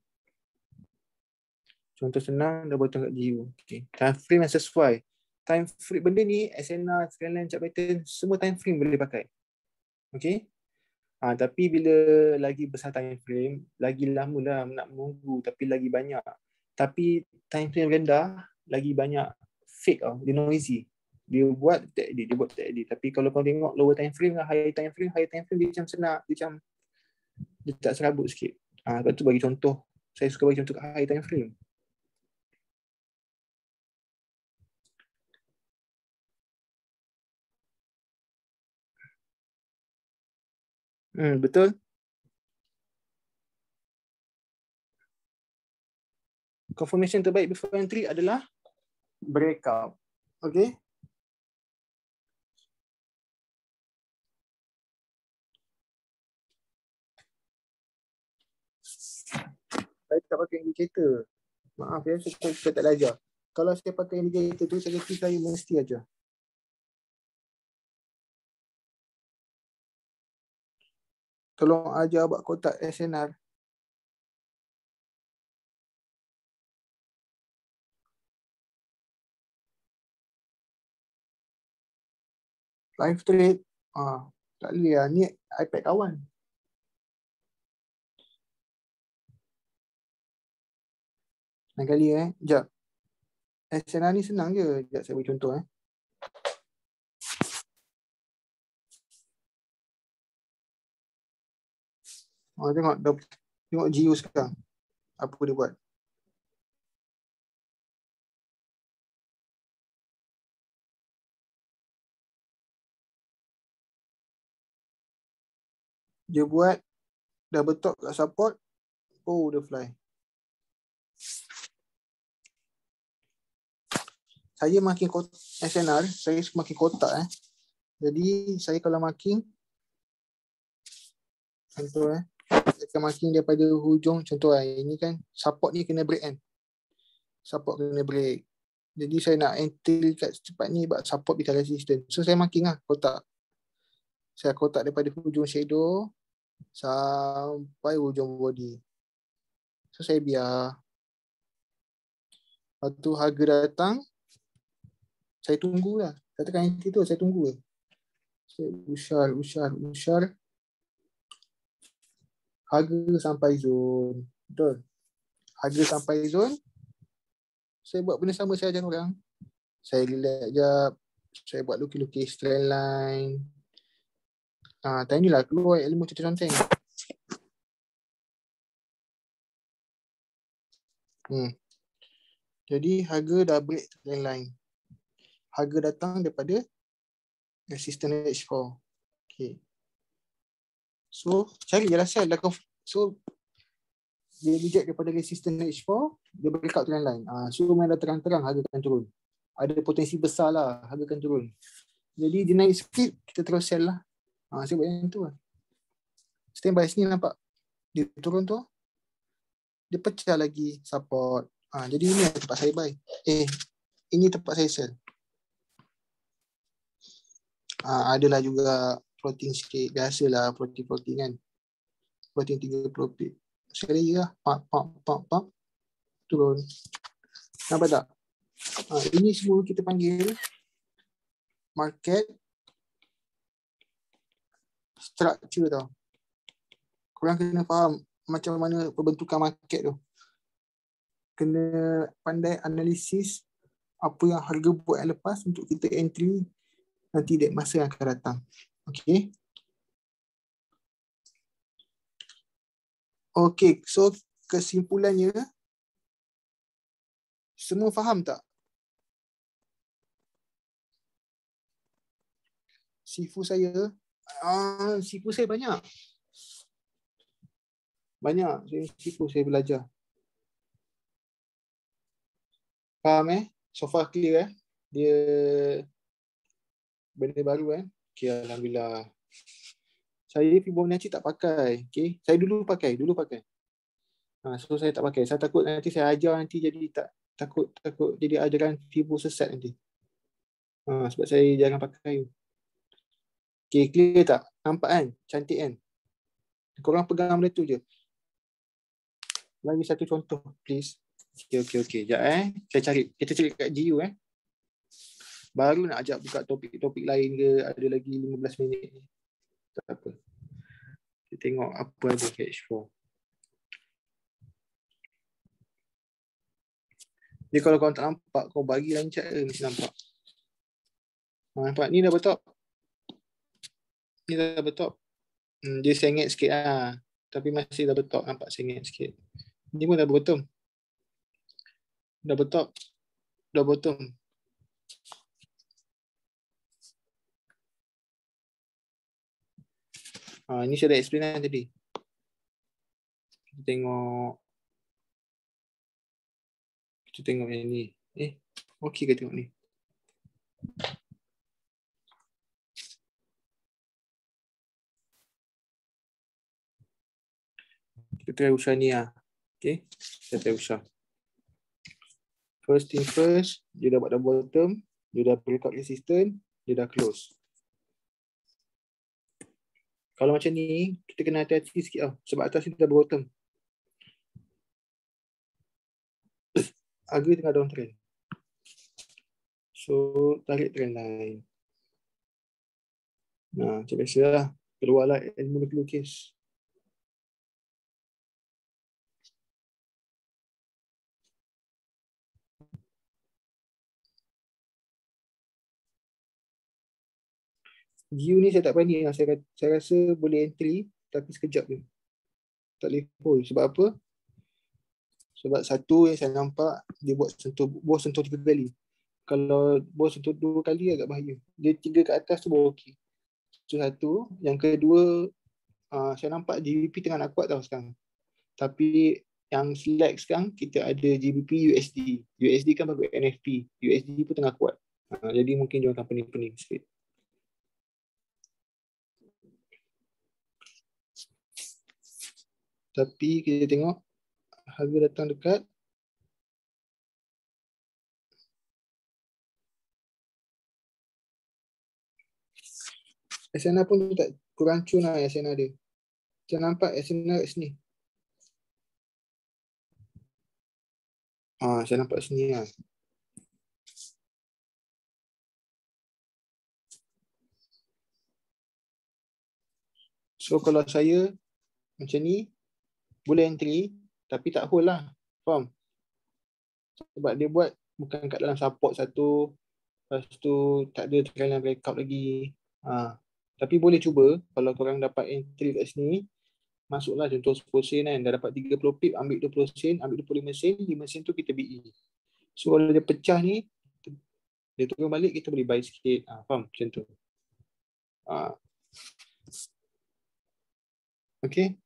contoh senang dah boleh kat GU okey time frame yang sesuai time frame benda ni SNR freelance cat pattern semua time frame boleh pakai okey ha, tapi bila lagi besar time frame lagi lamalah nak menunggu tapi lagi banyak tapi time frame rendah lagi banyak fake ah dia noisy dia buat tak dia, dia buat tak tapi kalau kau tengok lower time frame dengan lah, high time frame high time frame dia macam senang dia macam dia tak serabut sikit. Ah, lepas tu bagi contoh, saya suka bagi contoh high time frame. Hmm, betul. Confirmation terbaik before entry adalah breakout. Okay. saya tak pakai indicator. Maaf ya, saya, saya, saya tak belajar. Kalau saya pakai indicator tu, saya kira saya mesti aja. Tolong ajar buat kotak SNR. Live trade. Ah, tak boleh lah. Ni iPad kawan. Lain kali eh. Sekejap. Eh, SNR ni senang je. Sekejap saya beri contoh eh. Oh, tengok tengok GU sekarang. Apa dia buat. Dia buat double top kat support. Oh, dia fly. saya marking SNR, saya marking kotak eh. Jadi saya kalau marking contoh eh, saya akan marking daripada hujung contoh eh, ini kan support ni kena break kan. Support kena break. Jadi saya nak entil kat cepat ni buat support become resistant. So saya marking lah kotak. Saya kotak daripada hujung shadow sampai hujung body. So saya biar. Lepas tu harga datang, saya tunggu lah. Katakan tekan tu, saya tunggu. Eh. Saya usyar, usyar, usyar. Harga sampai zone. Betul. Harga sampai zone. Saya buat benda sama saya ajar orang. Saya relax jap. Saya buat lukis-lukis straight line. Ah, uh, tanya lah keluar ilmu cerita conteng. Hmm. Jadi harga dah break trend line harga datang daripada resistant H4. Okay. So, cari jelas sel. So, dia reject daripada resistant H4, dia break out trend line. Ah, so, main dah terang-terang harga akan turun. Ada potensi besar lah harga akan turun. Jadi, dia naik sikit, kita terus sell lah. Ah, saya buat yang tu lah. Stand by sini nampak dia turun tu. Dia pecah lagi support. Ah, jadi, ini lah tempat saya buy. Eh, ini tempat saya sell uh, adalah juga protein sikit lah protein-protein kan protein 30 sekali ya pak pak pak pak turun nampak tak uh, ini semua kita panggil market structure tau korang kena faham macam mana pembentukan market tu kena pandai analisis apa yang harga buat yang lepas untuk kita entry nanti di masa yang akan datang. Okay. Okay, so kesimpulannya, semua faham tak? Sifu saya, ah, sifu saya banyak. Banyak, saya sifu saya belajar. Faham eh? So far clear eh? Dia benda baru kan. Okay, Alhamdulillah. Saya Fibonacci tak pakai. Okay. Saya dulu pakai. Dulu pakai. Ha, so saya tak pakai. Saya takut nanti saya ajar nanti jadi tak takut takut jadi ajaran fibo sesat nanti. Ha, sebab saya jarang pakai. Okay, clear tak? Nampak kan? Cantik kan? Korang pegang benda tu je. Lagi satu contoh, please. Okay, okay, okay. Sekejap eh. Saya cari. Kita cari kat GU eh baru nak ajak buka topik-topik lain ke ada lagi 15 minit tak apa kita tengok apa ada H4 ni kalau kau tak nampak kau bagi lancar ke mesti nampak ha, nampak ni dah betul ni dah betul hmm, dia sengit sikit lah. tapi masih dah betul nampak sengit sikit ni pun dah betul dah betul dah betul Uh, ini saya dah explain kan tadi. Kita tengok. Kita tengok yang ni. Eh, okey ke tengok ni? Kita try usah ni lah. Okay. Kita try usah. First thing first, dia dah buat double term. Dia dah break up resistant. Dia dah close. Kalau macam ni, kita kena hati-hati sikit lah. Sebab atas ni dah berbottom. Agri tengah trend. So, tarik trend line. Nah, macam biasa lah. Keluarlah ilmu nuclear case. view ni saya tak berani lah. saya, saya rasa boleh entry tapi sekejap je tak boleh hold sebab apa sebab satu yang saya nampak dia buat sentuh bos sentuh tiga kali kalau bos sentuh dua kali agak bahaya dia tiga ke atas tu boleh okey so, satu yang kedua uh, saya nampak GBP tengah nak kuat tau sekarang tapi yang select sekarang kita ada GBP USD USD kan bagi NFP USD pun tengah kuat uh, jadi mungkin jangan company pening sikit tapi kita tengok harga datang dekat SNR pun tak kurang cun lah SNR dia macam nampak SNR kat sini Ah, saya nampak sini lah So kalau saya macam ni boleh entry tapi tak hold lah faham sebab dia buat bukan kat dalam support satu lepas tu tak ada trailer breakout lagi ha. tapi boleh cuba kalau korang dapat entry kat sini masuklah contoh 10 sen kan dah dapat 30 pip ambil 20 sen ambil 25 sen 5 sen tu kita BE so kalau dia pecah ni dia turun balik kita boleh buy sikit ha, faham macam tu ha. Okay,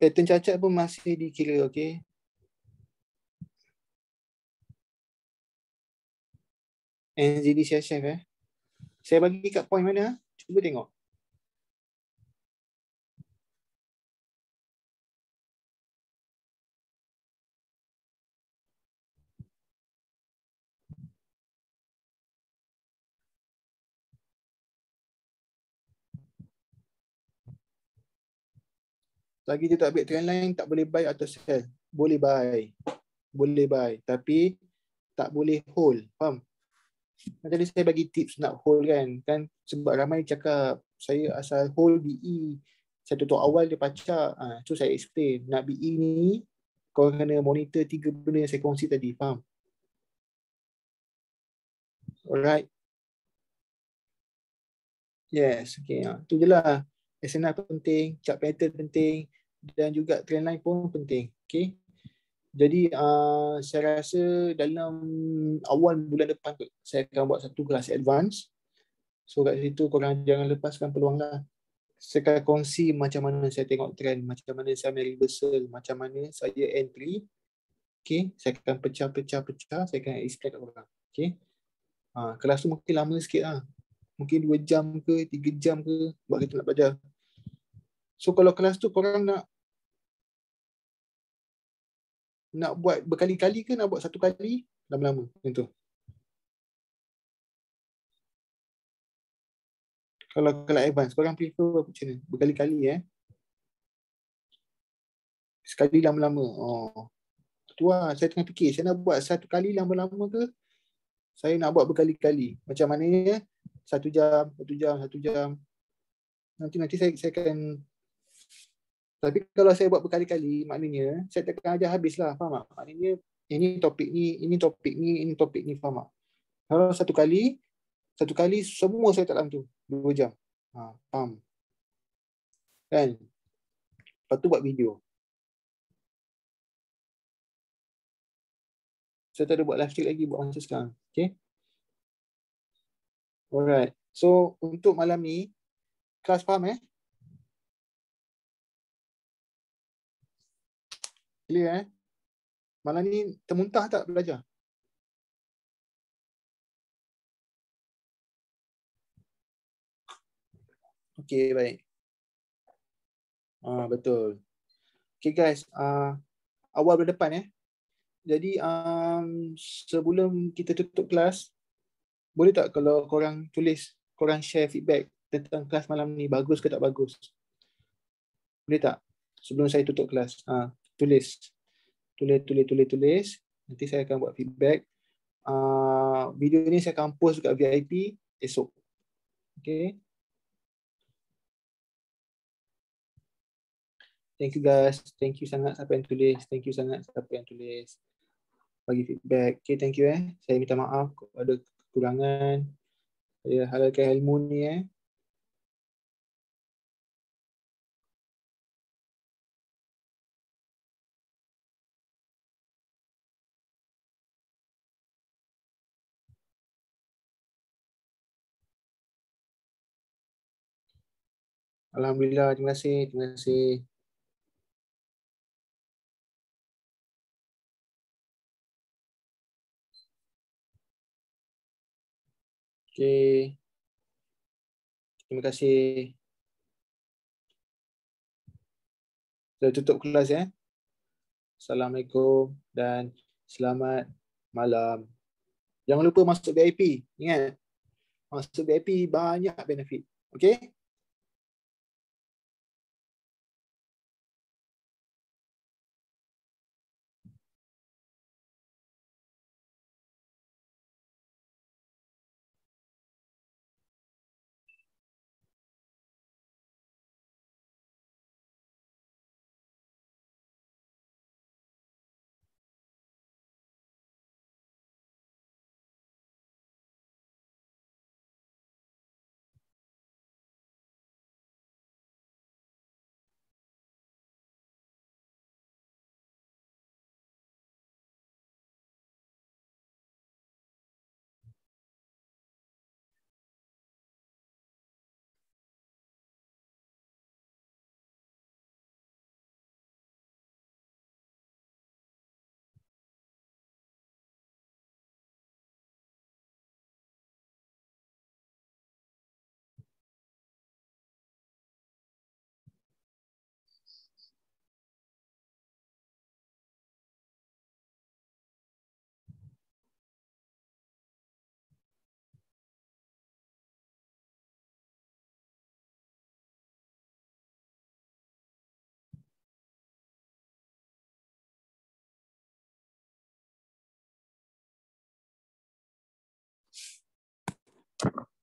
pattern cacat pun masih dikira okey. NZD CSF eh. Saya bagi kat point mana? Ah? Cuba tengok. lagi dia tak ambil trend line, tak boleh buy atau sell. Boleh buy. Boleh buy. Tapi tak boleh hold. Faham? Macam saya bagi tips nak hold kan. kan Sebab ramai cakap saya asal hold BE. Saya tutup awal dia pacak. Ha, ah, so saya explain. Nak BE ni, kau kena monitor tiga benda yang saya kongsi tadi. Faham? Alright. Yes, okay. Itu ah, je lah. SNR penting, chart pattern penting dan juga trend line pun penting. Okay. Jadi uh, saya rasa dalam awal bulan depan tu, saya akan buat satu kelas advance. So kat situ korang jangan lepaskan peluang lah. Saya akan kongsi macam mana saya tengok trend, macam mana saya ambil reversal, macam mana saya entry. Okay. Saya akan pecah-pecah-pecah, saya akan explain kat korang. Okay. Uh, ah, kelas tu mungkin lama sikit lah mungkin 2 jam ke 3 jam ke buat kita nak belajar. So kalau kelas tu korang nak nak buat berkali-kali ke nak buat satu kali lama-lama macam tu. Kalau kelas advance, korang prefer apa macam ni? Berkali-kali eh. Sekali lama-lama. Oh. Tu lah, saya tengah fikir. Saya nak buat satu kali lama-lama ke? Saya nak buat berkali-kali. Macam mana ya? satu jam, satu jam, satu jam. Nanti nanti saya saya akan tapi kalau saya buat berkali-kali maknanya saya takkan ajar habislah faham tak? Maknanya ini eh, topik ni, ini topik ni, ini topik ni faham tak? Kalau satu kali satu kali semua saya tak dalam tu dua jam. Ha, faham. Kan? Lepas tu buat video. Saya tak ada buat live chat lagi buat masa sekarang. Okay. Alright. So untuk malam ni, kelas faham eh? Clear eh? Malam ni termuntah tak belajar? Okay, baik. Ah betul. Okay guys, ah awal berdepan eh. Jadi um, sebelum kita tutup kelas, boleh tak kalau korang tulis, korang share feedback tentang kelas malam ni, bagus ke tak bagus? Boleh tak? Sebelum saya tutup kelas, ha, tulis. Tulis, tulis, tulis, tulis. Nanti saya akan buat feedback. Uh, video ni saya akan post dekat VIP esok. Okay. Thank you guys. Thank you sangat siapa yang tulis. Thank you sangat siapa yang tulis. Bagi feedback. Okay, thank you eh. Saya minta maaf kepada tulangan saya halalkan ilmu ni eh Alhamdulillah, terima kasih, terima kasih. Okay. Terima kasih. Dah tutup kelas ya. Assalamualaikum dan selamat malam. Jangan lupa masuk VIP. Ingat. Masuk VIP banyak benefit. Okay. you.